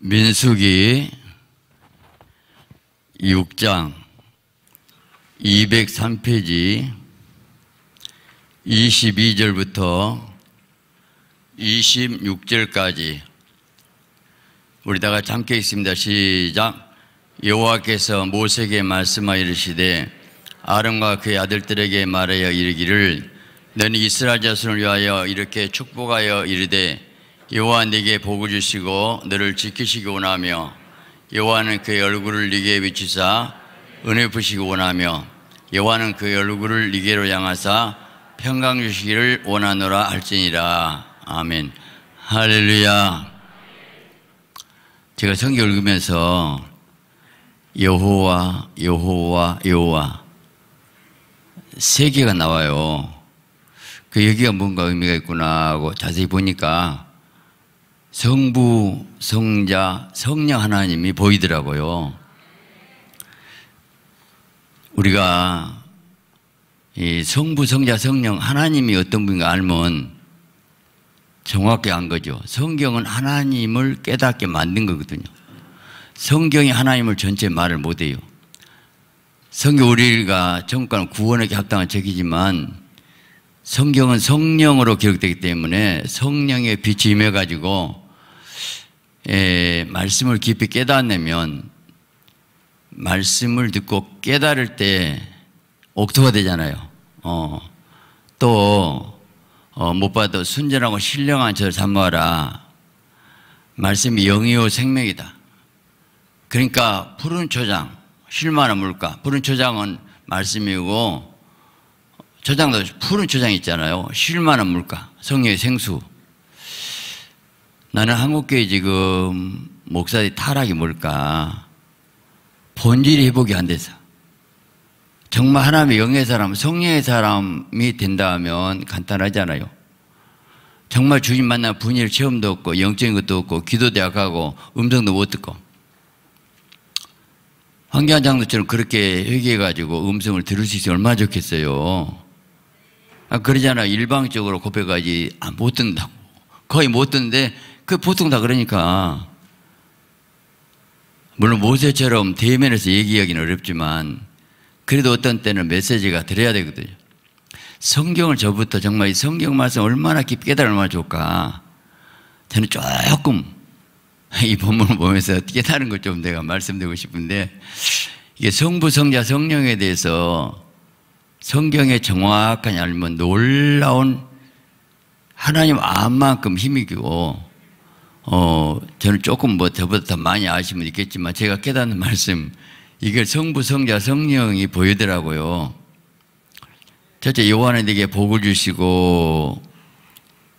민수기 6장 203페이지 22절부터 26절까지 우리 다 같이 함께 있습니다 시작 여호와께서 모세에게 말씀하여 이르시되 아름과 그의 아들들에게 말하여 이르기를 너는 이스라엘 자손을 위하여 이렇게 축복하여 이르되 여호와 네게 복을 주시고 너를 지키시기 원하며 여호와는 그 얼굴을 네게 비치사 은혜 부시기 원하며 여호와는 그 얼굴을 네게로 향하사 평강 주시기를 원하노라 할지니라 아멘 할렐루야 제가 성경 읽으면서 여호와 여호와 여호와 세 개가 나와요 그 여기가 뭔가 의미가 있구나 하고 자세히 보니까 성부, 성자, 성령 하나님이 보이더라고요. 우리가 이 성부, 성자, 성령 하나님이 어떤 분인가 알면 정확히 안 거죠. 성경은 하나님을 깨닫게 만든 거거든요. 성경이 하나님을 전체 말을 못해요. 성경 우리가 정권 구원에게 합당한 책이지만 성경은 성령으로 기록되기 때문에 성령의 빛이 임해가지고 에, 예, 말씀을 깊이 깨닫으면 말씀을 듣고 깨달을 때 옥토가 되잖아요. 어, 또, 어, 못 봐도 순전하고 신령한 저를 삼모하라. 말씀이 영이요 생명이다. 그러니까 푸른 초장, 실만한 물가. 푸른 초장은 말씀이고, 초장도 푸른 초장 있잖아요. 실만한 물가. 성의 생수. 나는 한국교회 지금 목사의 타락이 뭘까? 본질 회복이 안 돼서. 정말 하나님의 영의 사람, 성령의 사람이 된다면 간단하잖아요. 정말 주님 만나 분일 체험도 없고, 영적인 것도 없고, 기도도 약하고, 음성도 못 듣고. 황교안 장로처럼 그렇게 회개해가지고 음성을 들을 수 있으면 얼마나 좋겠어요. 아, 그러잖아. 일방적으로 고백하지, 아, 못 듣는다고. 거의 못 듣는데, 그 보통 다 그러니까 물론 모세처럼 대면에서 얘기하기는 어렵지만 그래도 어떤 때는 메시지가 드려야 되거든요. 성경을 저부터 정말 이 성경 말씀 얼마나 깊게 깨달으면 얼마나 좋을까. 저는 조금 이 본문을 보면서 깨달은 걸좀 내가 말씀드리고 싶은데 이게 성부, 성자, 성령에 대해서 성경의 정확한 알면 놀라운 하나님 암만큼 힘이 기고 어, 저는 조금 뭐 저보다 더 많이 아시면 있겠지만 제가 깨닫는 말씀 이걸 성부, 성자, 성령이 보이더라고요. 첫째 요한에게 복을 주시고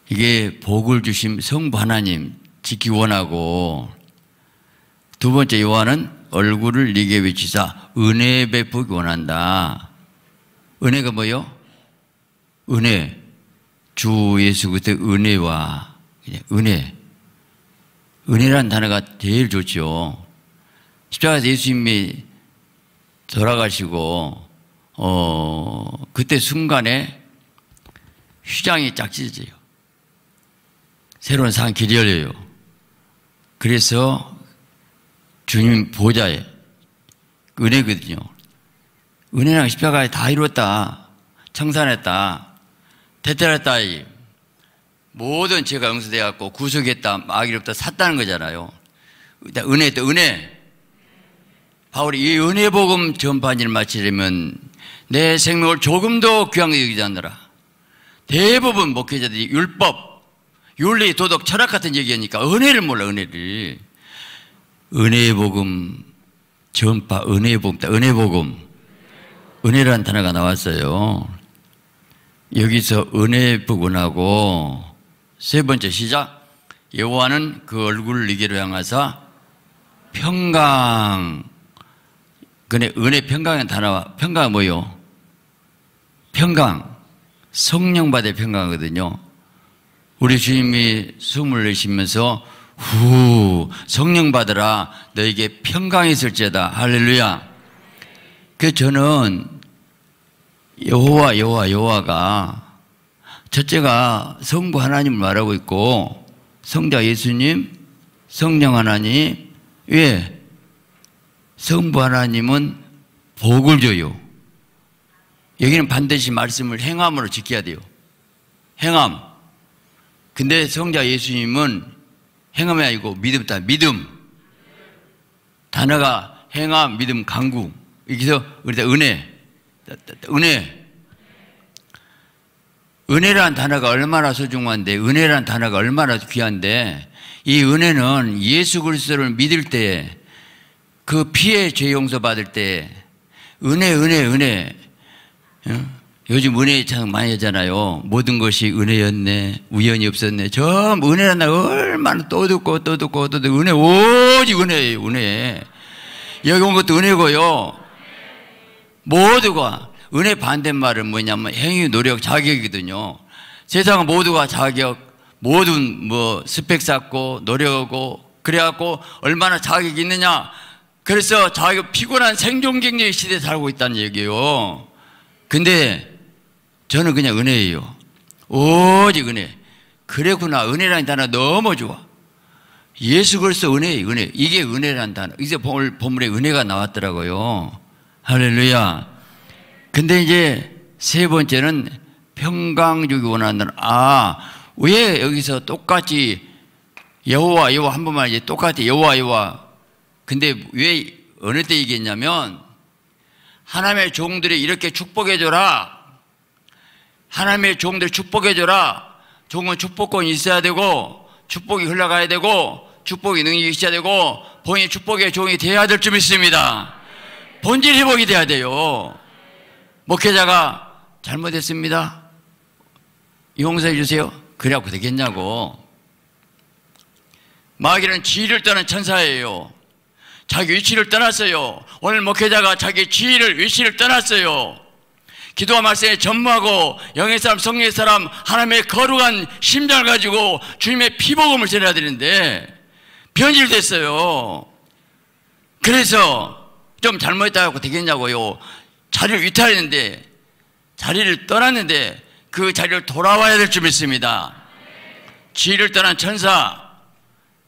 이게 복을 주심 성부 하나님 지키 원하고 두 번째 요한은 얼굴을 네게 비치사 은혜 베푸기 원한다. 은혜가 뭐요? 은혜. 주 예수 그때 은혜와 은혜. 은혜라는 단어가 제일 좋죠. 십자가에서 예수님이 돌아가시고 어 그때 순간에 휘장이 짝찢어져요. 새로운 상 길이 열려요. 그래서 주님 보좌에 은혜거든요. 은혜랑 십자가에 다 이뤘다. 청산했다. 대테했다이 모든 죄가 용서돼 갖고 구속했다 마귀로부터 샀다는 거잖아요. 은혜 또 은혜. 바울이 이 은혜 복음 전파일 마치려면 내 생명을 조금도 귀하게 여기지 않느라. 대부분 목회자들이 율법, 윤리, 도덕, 철학 같은 얘기하니까 은혜를 몰라 은혜를. 은혜 복음 전파 은혜 복음 은혜 복음 은혜라는 단어가 나왔어요. 여기서 은혜 복음하고 세 번째 시작. 여호와는 그 얼굴을 이기로 향하사 평강. 그네 은혜 평강에다나와 평강 뭐요? 평강. 성령 받의 평강이거든요. 우리 주님이 숨을 내쉬면서 후 성령 받으라 너에게 평강 있을지다 할렐루야. 그 저는 여호와 여호와 여호와가 첫째가 성부 하나님을 말하고 있고 성자 예수님, 성령 하나님, 왜? 성부 하나님은 복을 줘요. 여기는 반드시 말씀을 행함으로 지켜야 돼요. 행함. 근데 성자 예수님은 행함이 아니고 믿음다. 믿음. 단어가 행함, 믿음, 강구. 여기서 우리 다 은혜, 은혜. 은혜란 단어가 얼마나 소중한데 은혜란 단어가 얼마나 귀한데 이 은혜는 예수 그리스도를 믿을 때 그피해죄 용서 받을 때에 은혜 은혜 은혜 어? 요즘 은혜의 창 많이 하잖아요. 모든 것이 은혜였네. 우연이 없었네. 저 은혜란 나 얼마나 또 듣고 또 듣고 또 듣고 은혜 오직 은혜예요. 은혜. 여기 온 것도 은혜고요. 모두가 은혜 반대말은 뭐냐면 행위, 노력, 자격이거든요. 세상 모두가 자격, 모든 뭐 스펙 쌓고 노력하고 그래갖고 얼마나 자격이 있느냐. 그래서 자격 피곤한 생존 경쟁 시대에 살고 있다는 얘기예요. 근데 저는 그냥 은혜예요. 오직 은혜. 그래구나. 은혜라는 단어 너무 좋아. 예수 그리스도 은혜, 은혜. 이게 은혜라는 단어. 이제 오늘 본문에 은혜가 나왔더라고요. 할렐루야. 근데 이제 세 번째는 평강주기 원하는 아, 왜 여기서 똑같이 여호와 여호와 한 번만 이제 똑같이 여호와 여호와 근데 왜 어느 때 얘기했냐면 하나님의 종들이 이렇게 축복해 줘라. 하나님의 종들 축복해 줘라. 종은 축복권이 있어야 되고 축복이 흘러가야 되고 축복이 능력이 있어야 되고 본인 축복의 종이 되어야 될줄있습니다 본질 회복이 돼야 돼요. 목회자가 잘못했습니다. 용서해 주세요. 그래갖고 되겠냐고. 마귀는 지위를 떠난 천사예요. 자기 위치를 떠났어요. 오늘 목회자가 자기 지위를, 위치를 떠났어요. 기도와 말씀에 전무하고 영의 사람, 성령의 사람, 하나님의 거룩한 심장을 가지고 주님의 피복음을 전해야 되는데 변질됐어요. 그래서 좀 잘못했다고 되겠냐고요. 자리를 위탈했는데 자리를 떠났는데 그 자리를 돌아와야 될 줄 믿습니다. 지위를 떠난 천사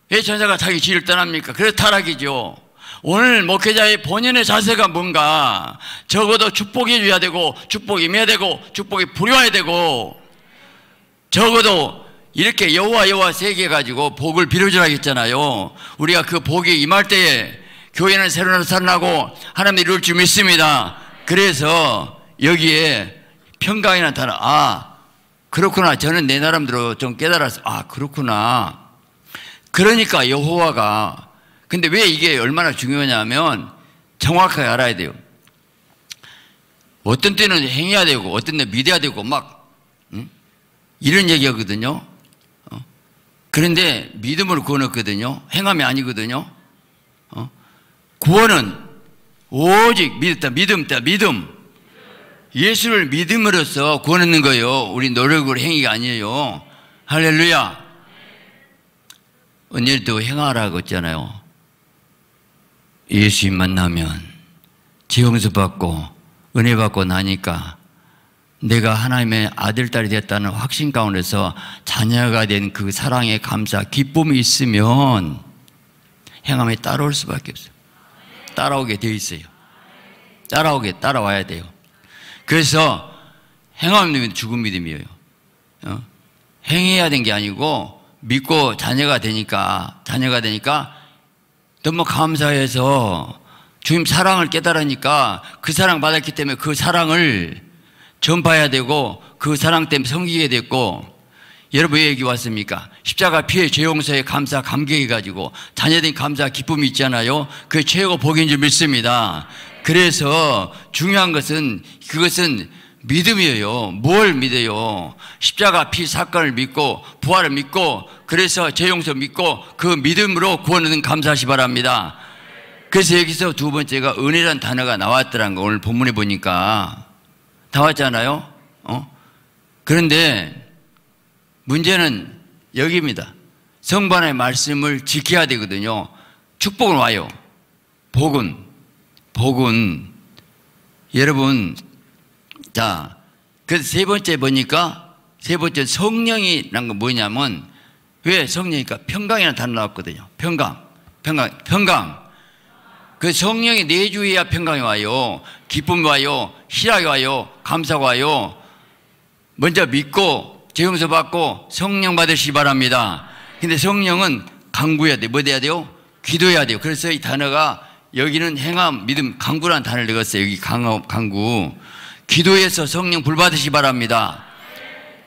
왜 천사가 자기 지위를 떠납니까? 그래 타락이죠. 오늘 목회자의 본연의 자세가 뭔가 적어도 축복이 줘야 되고 축복이 임해야 되고 축복이 부려야 되고 적어도 이렇게 여호와 여호와 세계 가지고 복을 빌어주라 했잖아요. 우리가 그 복이 임할 때에 교회는 새로 나타나고 하나님 이룰 줄 믿습니다. 그래서 여기에 평강이 나타나 아 그렇구나 저는 내 나름대로 좀 깨달았어 아 그렇구나 그러니까 여호와가 근데 왜 이게 얼마나 중요하냐면 정확하게 알아야 돼요 어떤 때는 행해야 되고 어떤 때는 믿어야 되고 막 응? 이런 얘기하거든요 어? 그런데 믿음을로 구원 없거든요 행함이 아니거든요 어? 구원은 오직 믿었다, 믿음다, 믿음. 예수를 믿음으로써 구원하는 거요 우리 노력으로 행위가 아니에요. 할렐루야. 언니도 행하라고 했잖아요. 예수님 만나면 지용수 받고 은혜 받고 나니까 내가 하나님의 아들, 딸이 됐다는 확신 가운데서 자녀가 된 그 사랑의 감사, 기쁨이 있으면 행함에 따라올 수밖에 없어요. 따라오게 되어 있어요. 따라오게 따라와야 돼요. 그래서 행하 믿음이 죽은 믿음이에요. 어? 행해야 된 게 아니고 믿고 자녀가 되니까 자녀가 되니까 너무 감사해서 주님 사랑을 깨달으니까 그 사랑 받았기 때문에 그 사랑을 전파해야 되고 그 사랑 때문에 섬기게 됐고 여러분 왜 여기 왔습니까? 십자가 피해 죄용서에 감사 감격해가지고 자녀된 감사 기쁨이 있잖아요. 그 최고 복인 줄 믿습니다. 그래서 중요한 것은 그것은 믿음이에요. 뭘 믿어요? 십자가 피 사건을 믿고 부활을 믿고 그래서 죄용서 믿고 그 믿음으로 구원은 감사시 바랍니다. 그래서 여기서 두 번째가 은혜란 단어가 나왔더란 거 오늘 본문에 보니까 나왔잖아요. 어? 그런데 문제는 여기입니다. 성반의 말씀을 지켜야 되거든요. 축복은 와요. 복은, 복은, 여러분, 자, 그 세 번째 보니까, 세 번째 성령이란 건 뭐냐면, 왜 성령이니까 평강이라는 단어 나왔거든요. 평강, 평강, 평강. 그 성령이 내 주위야 평강이 와요. 기쁨이 와요. 희락이 와요. 감사가 와요. 먼저 믿고 재검서 받고 성령 받으시기 바랍니다. 근데 성령은 강구해야 돼. 뭐 돼야 돼요? 기도해야 돼요. 그래서 이 단어가 여기는 행함, 믿음, 강구라는 단어를 넣었어요. 여기 강구, 강구. 기도해서 성령 불 받으시기 바랍니다.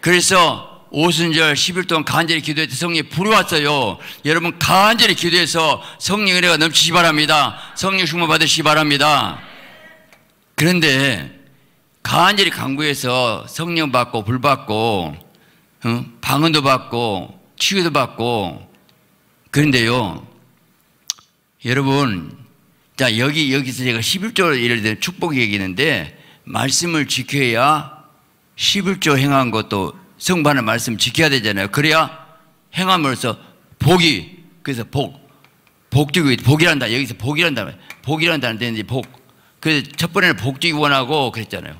그래서 오순절 10일 동안 간절히 기도해서 성령이 불어왔어요. 여러분 간절히 기도해서 성령 은혜가 넘치시기 바랍니다. 성령 충만 받으시기 바랍니다. 그런데 간절히 강구해서 성령 받고 불 받고 방언도 받고 치유도 받고 그런데요. 여러분 자 여기 여기서 제가 11조 예를 들어 축복 얘기했는데 말씀을 지켜야 11조 행한 것도 성반의 말씀 지켜야 되잖아요. 그래야 행함으로써 복이 그래서 복 복지고 복이란다 여기서 복이란다 복이란다는 데는 복 그래서 첫 번에는 복지기 원하고 그랬잖아요.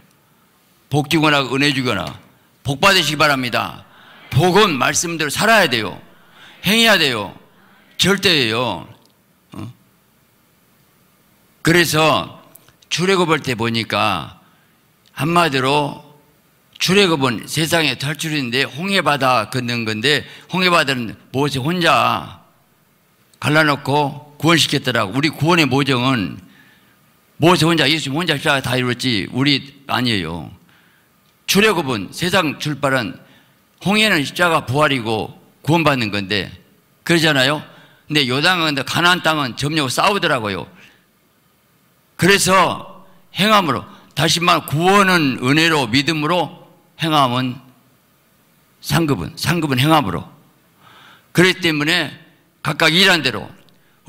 복 원하고 은혜 주거나 복 받으시기 바랍니다. 복은 말씀대로 살아야 돼요. 행해야 돼요. 절대예요. 어? 그래서 출애굽할 때 보니까 한마디로 출애굽은 세상의 탈출인데 홍해바다 걷는 건데 홍해바다는 모세 혼자 갈라놓고 구원시켰더라고. 우리 구원의 모정은 모세 혼자 예수 혼자 십가다 이뤘지 우리 아니에요. 출애굽은 세상 출발은 홍해는 십자가 부활이고 구원받는 건데 그러잖아요. 근데 요당은 가나안 땅은 점령 하고 싸우더라고요. 그래서 행함으로 다시 말 구원은 은혜로 믿음으로 행함은 상급은 상급은 행함으로 그렇기 때문에 각각 일한 대로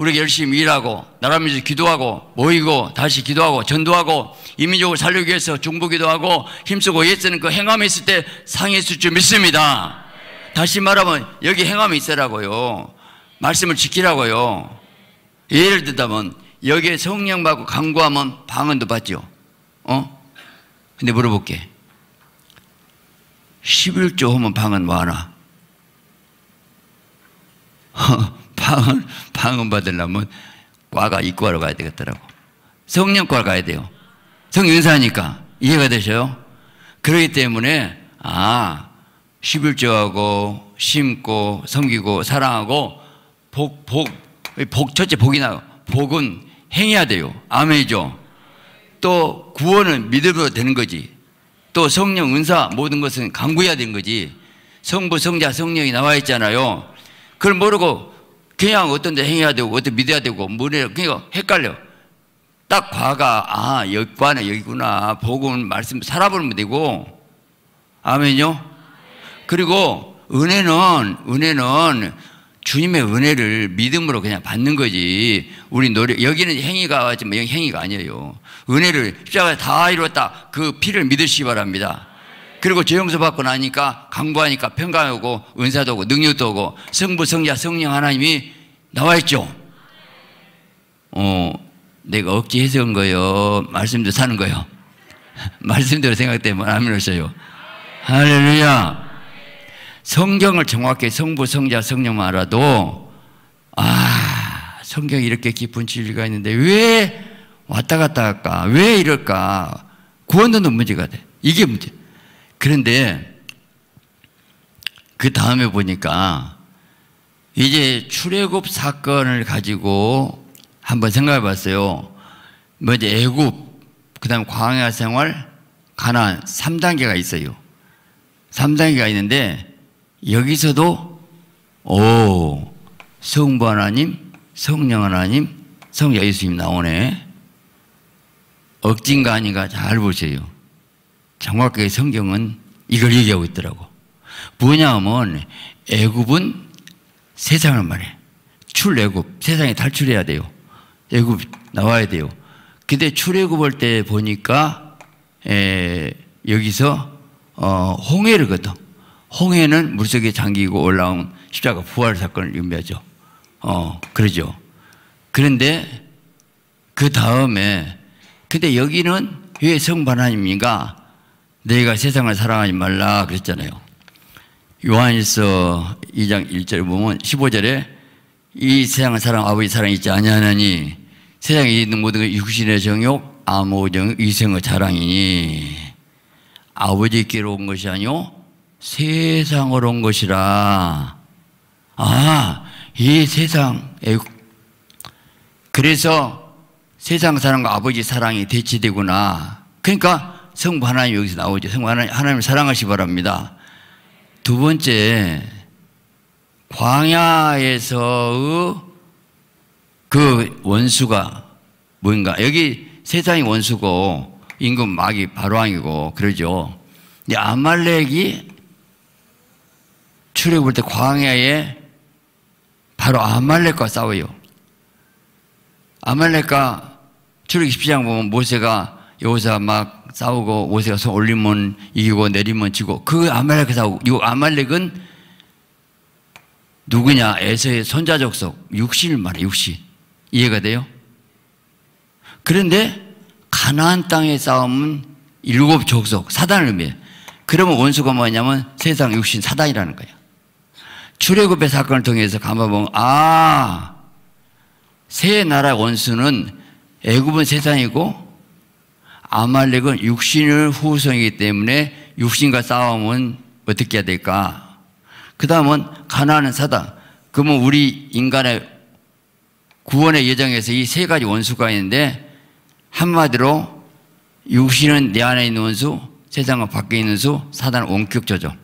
우리가 열심히 일하고 나라면서 기도하고 모이고 다시 기도하고 전도하고 이민족을 살리기 위해서 중보기도 하고 힘쓰고 예쓰는 그 행함이 있을 때상했을줄 믿습니다. 다시 말하면 여기 행함이 있으라고요. 말씀을 지키라고요. 예를 들다면 여기에 성령 받고 강구하면 방언도 받죠. 어? 근데 물어볼게. 11조 하면 방언 뭐하나? 어? 방언, 방언 받으려면 과가 이과로 가야 되겠더라고. 성령과 가야 돼요. 성인사니까. 이해가 되셔요? 그러기 때문에, 아, 11조하고, 심고, 섬기고, 사랑하고, 복, 복, 복, 첫째 복이나, 복은 행해야 돼요. 아멘이죠? 또 구원은 믿음으로 되는 거지. 또 성령, 은사, 모든 것은 강구해야 되는 거지. 성부, 성자, 성령이 나와 있잖아요. 그걸 모르고 그냥 어떤 데 행해야 되고 어떤 데 믿어야 되고 뭐래 그러니까 헷갈려. 딱 과가 아 여기구나 여기구나 복음 말씀 살아보면 되고 아멘요. 그리고 은혜는 은혜는 주님의 은혜를 믿음으로 그냥 받는 거지. 우리 노력 여기는 행위가 지만 행위가 아니에요. 은혜를 십자가에 다 이뤘다. 그 피를 믿으시기 바랍니다. 그리고 재용서 받고 나니까 강구하니까 평강하고 은사도 오고 능력도 오고 성부, 성자, 성령 하나님이 나와 있죠. 어, 내가 억지 해석한 거요. 말씀대로 사는 거요. 말씀대로 생각되면 뭐 아멘 하세요. 할렐루야. 성경을 정확히 성부, 성자, 성령 알아도 아, 성경 이렇게 깊은 진리가 있는데 왜 왔다 갔다 할까? 왜 이럴까? 구원도 문제가 돼. 이게 문제. 그런데 그 다음에 보니까 이제 출애굽 사건을 가지고 한번 생각해 봤어요. 먼저 뭐 애굽, 그다음 에 광야 생활, 가난 3단계가 있어요. 3단계가 있는데 여기서도 오 성부 하나님, 성령 하나님, 성 예수님 나오네. 억진가 아닌가 잘 보세요. 정확하게 성경은 이걸 얘기하고 있더라고. 뭐냐면 애굽은 세상을 말해. 출애굽 세상에 탈출해야 돼요. 애굽 나와야 돼요. 근데 출애굽할 때 보니까 에, 여기서 어, 홍해를 거둬. 홍해는 물속에 잠기고 올라온 십자가 부활 사건을 의미하죠. 어, 그러죠. 그런데 그 다음에 근데 여기는 왜 성반 하나님인가? 내가 세상을 사랑하지 말라 그랬잖아요. 요한일서 2장 1절 보면 15절에 이세상 사랑 아버지 사랑 있지 아니하나니 세상에 있는 모든 것 육신의 정욕 암호 정욕 생의 자랑이니 아버지께로 온 것이 아니요 세상으로 온 것이라 아 이 세상에 그래서 세상 사랑과 아버지 사랑이 대치되구나 그러니까 성부 하나님 여기서 나오죠. 성부 하나님, 하나님을 사랑하시 기 바랍니다. 두 번째, 광야에서의 그 원수가 뭔가, 여기 세상이 원수고, 임금 마귀 바로왕이고, 그러죠. 근데 아말렉이 출애굽때 광야에 바로 아말렉과 싸워요. 아말렉과 출애굽 1 0장 보면 모세가 여호사 막 싸우고 오세가 손 올리면 이기고 내리면 지고 그 아말렉 싸우고 이 아말렉은 누구냐 에서의 손자족 속 육신을 말해 육신 이해가 돼요? 그런데 가나안 땅의 싸움은 일곱 족속 사단을 의미해 그러면 원수가 뭐냐면 세상 육신 사단이라는 거야 출애굽의 사건을 통해서 감아보면 아세 나라 원수는 애굽은 세상이고 아말렉은 육신을 후성이기 때문에 육신과 싸움은 어떻게 해야 될까? 그 다음은 가나안은 사다. 그러면 우리 인간의 구원의 예정에서 이 세 가지 원수가 있는데 한마디로 육신은 내 안에 있는 원수, 세상은 밖에 있는 수, 사단 원격 조정.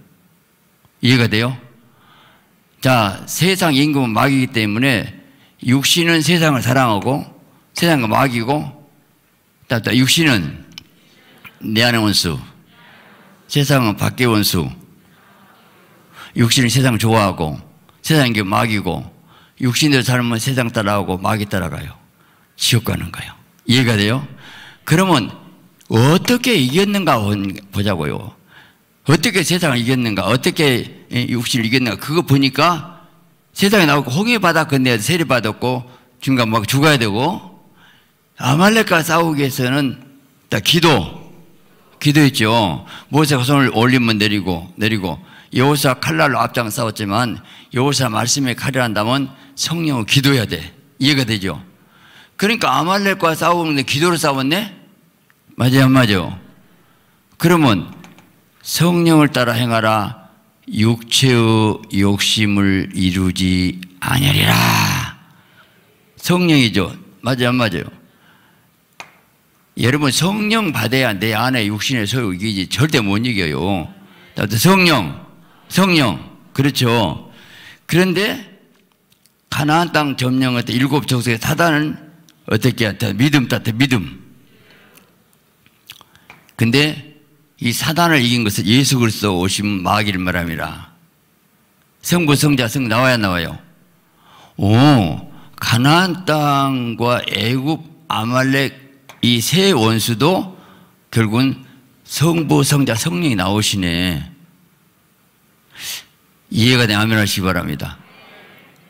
이해가 돼요? 자, 세상 임금은 마귀이기 때문에 육신은 세상을 사랑하고 세상과 마귀고 따따 육신은 내 안의 원수, 세상은 밖의 원수. 육신은 세상 좋아하고 세상이 막이고 육신대로 살면 세상 따라오고 막이 따라가요. 지옥 가는 거예요. 이해가 돼요? 그러면 어떻게 이겼는가 보자고요. 어떻게 세상을 이겼는가, 어떻게 예, 육신을 이겼는가 그거 보니까 세상에 나오고 홍해 바다 건너야 세례 받았고 중간 막 죽어야 되고 아말렉과 싸우기 위해서는 일 기도, 기도했죠. 모세가 손을 올리면 내리고 내리고 여호사 칼날로 앞장 싸웠지만 여호사 말씀에 칼이란다면 성령을 기도해야 돼. 이해가 되죠. 그러니까 아말렉과 싸우는데 기도로 싸웠네? 맞아요, 안 맞아요? 그러면 성령을 따라 행하라 육체의 욕심을 이루지 아니하리라. 성령이죠. 맞아요, 안 맞아요? 여러분 성령 받아야 내 안에 육신의 소유 이기지 절대 못 이겨요. 성령, 성령, 그렇죠. 그런데 가나안 땅 점령할 때 일곱 족속의 사단은 어떻게 하다 믿음 땄다 믿음. 근데 이 사단을 이긴 것은 예수 그리스도 오심 마귀를 말함이라. 성부 성자 성 나와야 나와요. 오 가나안 땅과 애굽 아말렉 이세 원수도 결국은 성부, 성자, 성령이 나오시네. 이해가 되면 아멘 하시기 바랍니다.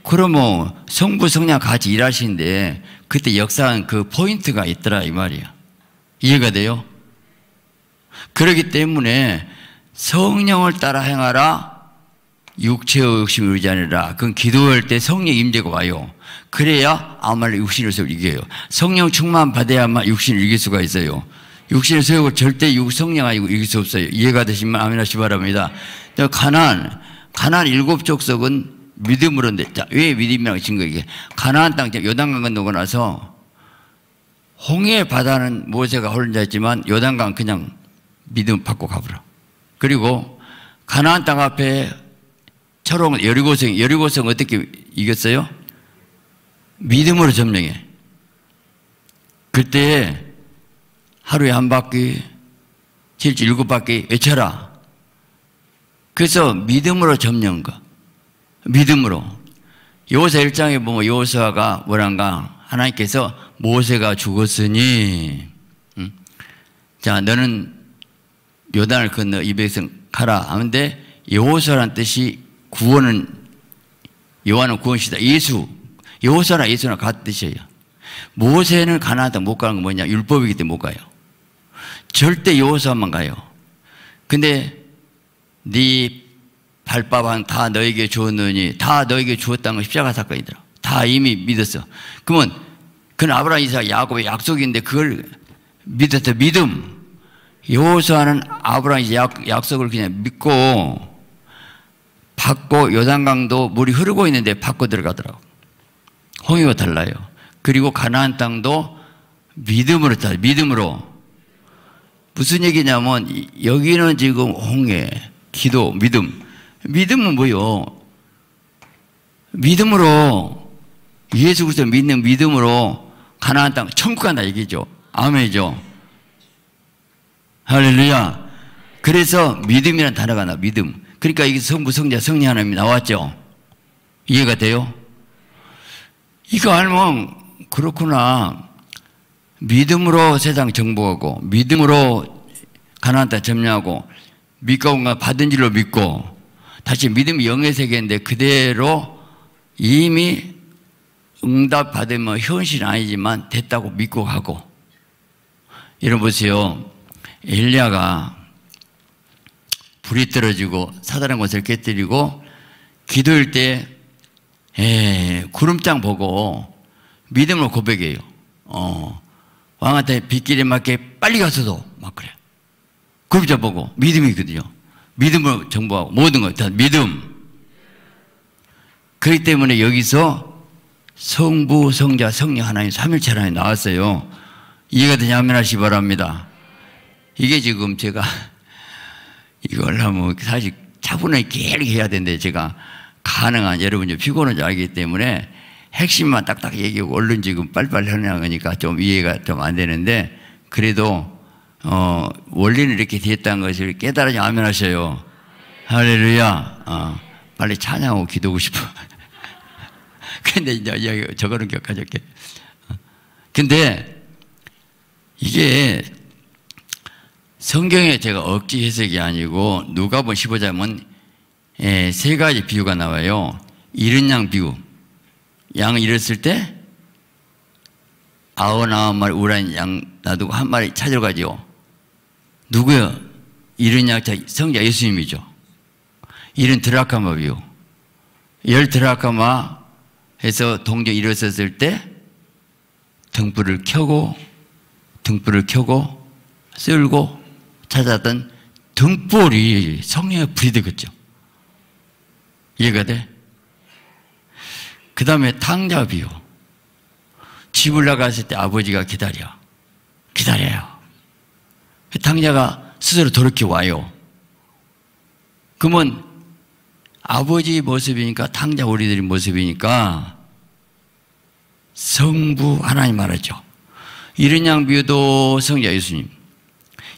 그러면 성부, 성령 같이 일하시는데 그때 역사한 그 포인트가 있더라 이 말이야. 이해가 돼요? 그러기 때문에 성령을 따라 행하라 육체의 욕심을 의지하느라 그건 기도할 때 성령 임재가 와요. 그래야 아무말 육신을 세우고 이겨요. 성령 충만 받아야만 육신을 이길 수가 있어요. 육신을 세우고 절대 육성령 아니고 이길 수 없어요. 이해가 되시면 아멘하시 바랍니다. 가난, 가난 일곱 족속은 믿음으로 됐다. 왜 믿음이라고 친거 이게? 가난안 땅, 요단강 건너고 나서 홍해 바다는 모세가 혼자 했지만 요단강 그냥 믿음 받고 가버려. 그리고 가나안 땅 앞에 철옹 여리고성 여리고성 어떻게 이겼어요? 믿음으로 점령해. 그때 하루에 한 바퀴, 칠주 일곱 바퀴 외쳐라. 그래서 믿음으로 점령 거. 믿음으로. 요사 일장에 보면 요사가 뭐란가 하나님께서 모세가 죽었으니 음? 자 너는 요단을 건너 이백성 가라 하는데 요사란 뜻이 구원은 요한은 구원시다. 예수 요호사나 예수나 같듯이에요 모세는 가나다 못 가는 건 뭐냐? 율법이기 때문에 못 가요. 절대 요호사만 가요. 근데 네 발바방 다 너에게 주었느니 다 너에게 주었다는 건 십자가 사건이더라. 다 이미 믿었어. 그러면 그는 아브라함 이삭 야곱의 약속인데 그걸 믿었다. 믿음. 요호수는 아브라함 이삭 약속을 그냥 믿고 받고 요단강도 물이 흐르고 있는데 받고 들어가더라고. 홍해와 달라요. 그리고 가나안 땅도 믿음으로 따 믿음으로. 무슨 얘기냐면 여기는 지금 홍해, 기도, 믿음. 믿음은 뭐요? 믿음으로 예수 그리스도 믿는 믿음으로 가나안 땅 천국 간다 얘기죠. 아멘이죠. 할렐루야. 그래서 믿음이란 단어가 나 믿음. 그러니까 이게 성부, 성자, 성리 하나님 나왔죠? 이해가 돼요? 이거 알면 그렇구나. 믿음으로 세상 정복하고 믿음으로 가나안 땅 점령하고 믿고 온가 받은 줄로 믿고 다시 믿음이 영의 세계인데 그대로 이미 응답 받으면 현실 아니지만 됐다고 믿고 가고 여러분 보세요 엘리야가 불이 떨어지고 사다란 것을 깨뜨리고 기도할때 에, 예, 구름장 보고 믿음으로 고백해요. 어, 왕한테 빗길에 맞게 빨리 가서도 막 그래. 구름장 보고 믿음이거든요. 믿음으로 정보하고 모든 것다 믿음. 그렇기 때문에 여기서 성부, 성자, 성령 하나님 삼일체 하나님 나왔어요. 이해가 되냐 하면 하시 기 바랍니다. 이게 지금 제가 이걸 하면 사실 차분하게 계획 해야 되는데 제가 가능한 여러분 이 피곤한 줄 알기 때문에 핵심만 딱딱 얘기하고 얼른 지금 빨빨 리리 하려니까 좀 이해가 좀 안 되는데 그래도 어 원리는 이렇게 됐다는 것을 깨달아지 않으면 하셔요. 할렐루야. 어, 빨리 찬양하고 기도하고 싶어. 근데 이제 저거는 겪어줄게. 어. 근데 이게 성경에 제가 억지 해석이 아니고 누가복음 15장은 예, 세 가지 비유가 나와요. 이른 양 비유. 양을 잃었을 때 아홉 아홉 마리 우란 양 놔두고 한 마리 찾으 가지요. 누구요? 이른 양 성자 예수님이죠. 이른 드라카마 비유. 열 드라카마 해서 동전 일어섰을 때 등불을 켜고 등불을 켜고 쓸고 찾았던 등불이 성령의 불이 되겠죠. 이해가 돼? 그 다음에 탕자비요. 집을 나갔을 때 아버지가 기다려. 기다려요. 그 탕자가 스스로 돌이켜 와요. 그러면 아버지 모습이니까 탕자 우리들의 모습이니까 성부 하나님 말하죠. 이런 양 비유도 성자 예수님.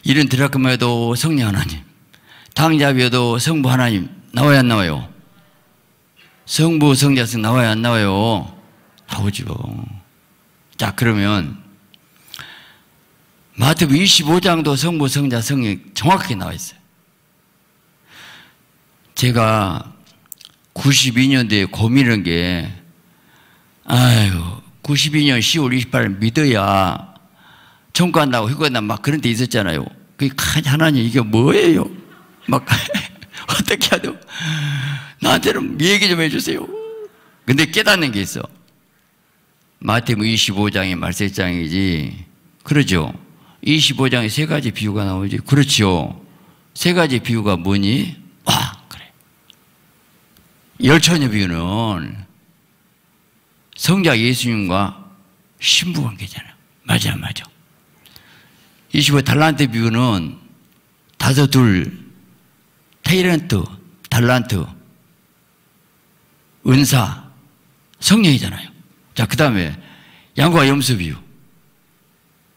이런 드라크마에도 성령 하나님, 당자비에도 성부 하나님 나와야 안 나와요? 성부 성자성 나와야 안 나와요? 나오죠. 자 그러면 마태복 25장도 성부 성자 성령 정확하게 나와 있어요. 제가 92년도에 고민한 게 아유 92년 10월 28일 믿어야 정관나고 휴관나막 그런 데 있었잖아요. 그 하나님 이게 뭐예요? 막 어떻게 하죠? 나한테는 얘기 좀 해주세요. 근데 깨닫는 게 있어. 마태복 25장의 말세장이지. 그러죠. 25장에 세 가지 비유가 나오지. 그렇죠. 세 가지 비유가 뭐니? 와, 그래. 열처녀 비유는 성자 예수님과 신부 관계잖아. 맞아, 맞아. 25 달란트 비유는 다섯 둘 테이런트 달란트 은사 성령이잖아요. 자, 그 다음에 양과 염소 비유.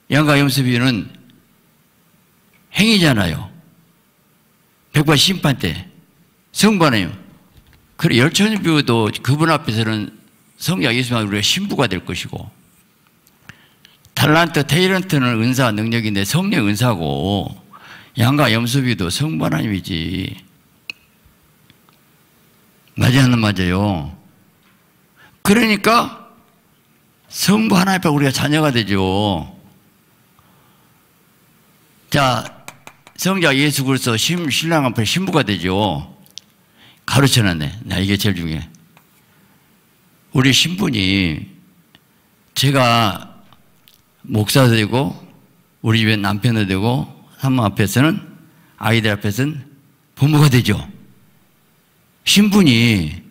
양과 염소 비유는 행위잖아요. 백과 심판 때성관에요 그래 열천 비유도 그분 앞에서는 성자 예수만 우리의 신부가 될 것이고 달란트, 테일런트는 은사, 능력인데 성령 은사고 양과 염소비도 성부 하님이지. 맞아요, 맞아요. 그러니까 성부 하나님 앞 우리가 자녀가 되죠. 자, 성자 예수 그리스도 신랑 앞에 신부가 되죠. 가르쳐놨네. 나 이게 제일 중요해. 우리 신부님 제가 목사 되고 우리 집에 남편도 되고 산모 앞에서는 아이들 앞에서는 부모가 되죠. 신분이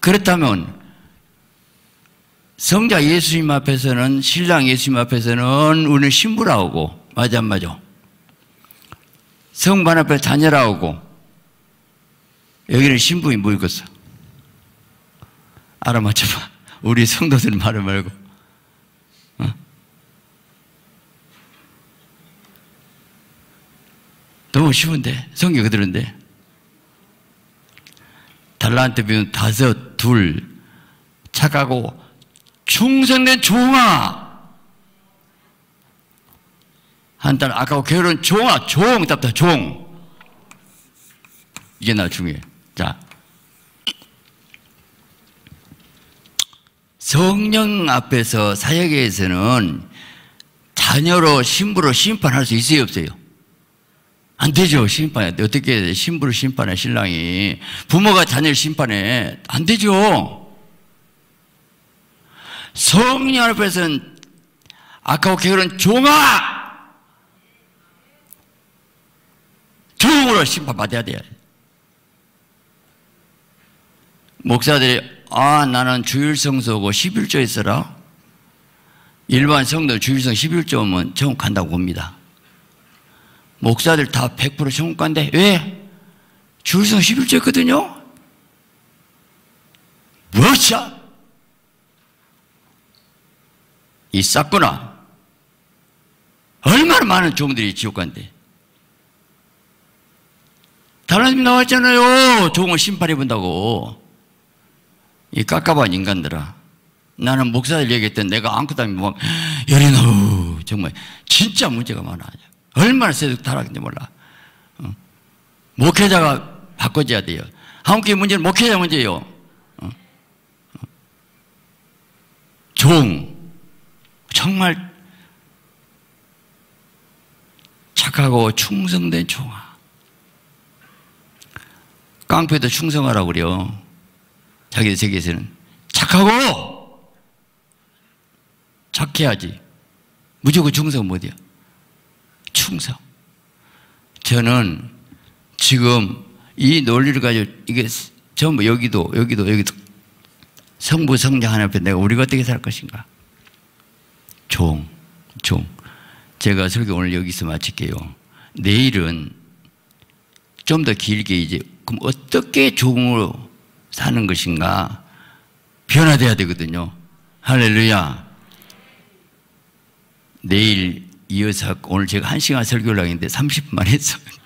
그렇다면 성자 예수님 앞에서는 신랑 예수님 앞에서는 우리는 신부라고 맞아 안 맞아? 성반 앞에 자녀라고 여기는 신부인 뭐이겠어? 알아맞혀봐. 우리 성도들 말을 말고. 너무 쉬운데 성경 그대로인데 달란트 비는 다섯 둘 착하고 충성된 종아 한 달 아까 게으른 종아 종 답다 종 이게 나중에 자 성령 앞에서 사역에서는 자녀로 신부로 심판할 수 있어요 없어요? 안 되죠. 심판에. 어떻게 신부를 심판해, 신랑이. 부모가 자녀를 심판해. 안 되죠. 성령 앞에서는 아까워 게으른 종아! 종으로 심판받아야 돼 목사들이, 아, 나는 주일성소고 11조 있어라. 일반 성도 주일성 11조 면 처음 간다고 봅니다. 목사들 다 100% 성공가인데 왜? 줄서 11조였거든요? 뭐야 진짜? 이구나 얼마나 많은 종들이 지옥 간대. 다른 나왔잖아요. 종을 심판해 본다고. 이 깝깝한 인간들아. 나는 목사들 얘기했던 내가 안고 다니면 막, 열이 나우. 정말, 진짜 문제가 많아. 얼마나 세속 타락인지 몰라. 어? 목회자가 바꿔줘야 돼요. 한국의 문제는 목회자 문제예요. 어. 어. 종. 정말 착하고 충성된 종아. 깡패도 충성하라고 그래요. 자기 세계에서는. 착하고! 착해야지. 무조건 충성 못해요. 충성. 저는 지금 이 논리를 가지고 이게 전부 여기도 여기도 여기도 성부 성자 하나 앞에 내가 우리가 어떻게 살 것인가? 종, 종. 제가 설교 오늘 여기서 마칠게요. 내일은 좀 더 길게 이제 그럼 어떻게 종으로 사는 것인가 변화돼야 되거든요. 할렐루야. 내일 이어서 오늘 제가 1시간 설교를 하는데 30분만 했어요.